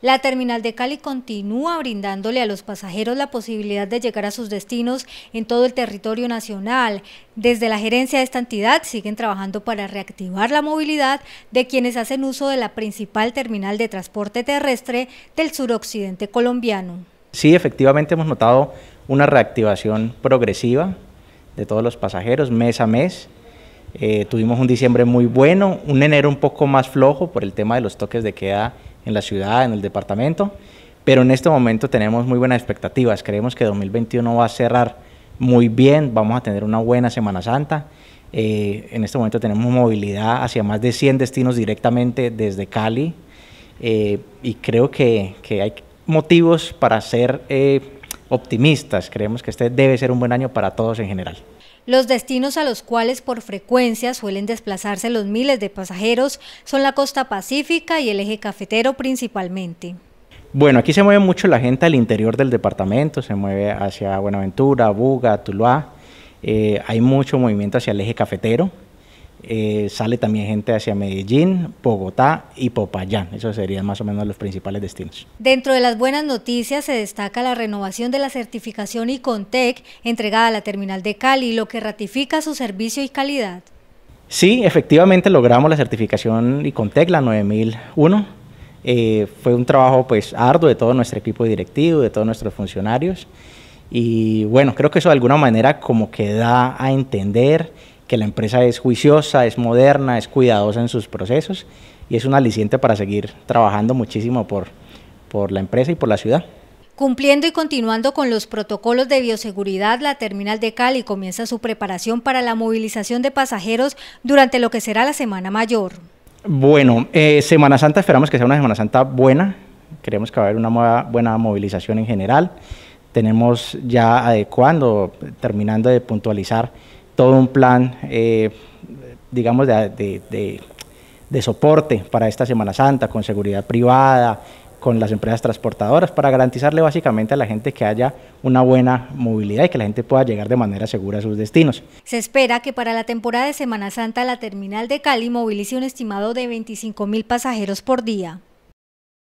La terminal de Cali continúa brindándole a los pasajeros la posibilidad de llegar a sus destinos en todo el territorio nacional. Desde la gerencia de esta entidad siguen trabajando para reactivar la movilidad de quienes hacen uso de la principal terminal de transporte terrestre del suroccidente colombiano. Sí, efectivamente hemos notado una reactivación progresiva de todos los pasajeros mes a mes. Eh, tuvimos un diciembre muy bueno, un enero un poco más flojo por el tema de los toques de queda en la ciudad, en el departamento, pero en este momento tenemos muy buenas expectativas. Creemos que 2021 va a cerrar muy bien, vamos a tener una buena Semana Santa. Eh, en este momento tenemos movilidad hacia más de 100 destinos directamente desde Cali eh, y creo que, que hay motivos para ser optimistas. Creemos que este debe ser un buen año para todos en general. Los destinos a los cuales por frecuencia suelen desplazarse los miles de pasajeros son la costa pacífica y el eje cafetero principalmente. Bueno, aquí se mueve mucho la gente al interior del departamento, se mueve hacia Buenaventura, Buga, Tuluá. Eh, hay mucho movimiento hacia el eje cafetero, eh, sale también gente hacia Medellín, Bogotá y Popayán. Esos serían más o menos los principales destinos. Dentro de las buenas noticias se destaca la renovación de la certificación Icontec entregada a la terminal de Cali, lo que ratifica su servicio y calidad. Sí, efectivamente logramos la certificación Icontec, la 9001. Eh, fue un trabajo pues arduo de todo nuestro equipo directivo, de todos nuestros funcionarios. Y bueno, creo que eso de alguna manera como que da a entender que la empresa es juiciosa, es moderna, es cuidadosa en sus procesos y es un aliciente para seguir trabajando muchísimo por, por la empresa y por la ciudad. Cumpliendo y continuando con los protocolos de bioseguridad, la terminal de Cali comienza su preparación para la movilización de pasajeros durante lo que será la Semana Mayor. Bueno, eh, Semana Santa esperamos que sea una Semana Santa buena, creemos que va a haber una buena movilización en general. Tenemos ya adecuando, terminando de puntualizar todo un plan, eh, digamos, de, de soporte para esta Semana Santa, con seguridad privada, con las empresas transportadoras para garantizarle básicamente a la gente que haya una buena movilidad y que la gente pueda llegar de manera segura a sus destinos. Se espera que para la temporada de Semana Santa la terminal de Cali movilice un estimado de 25 mil pasajeros por día.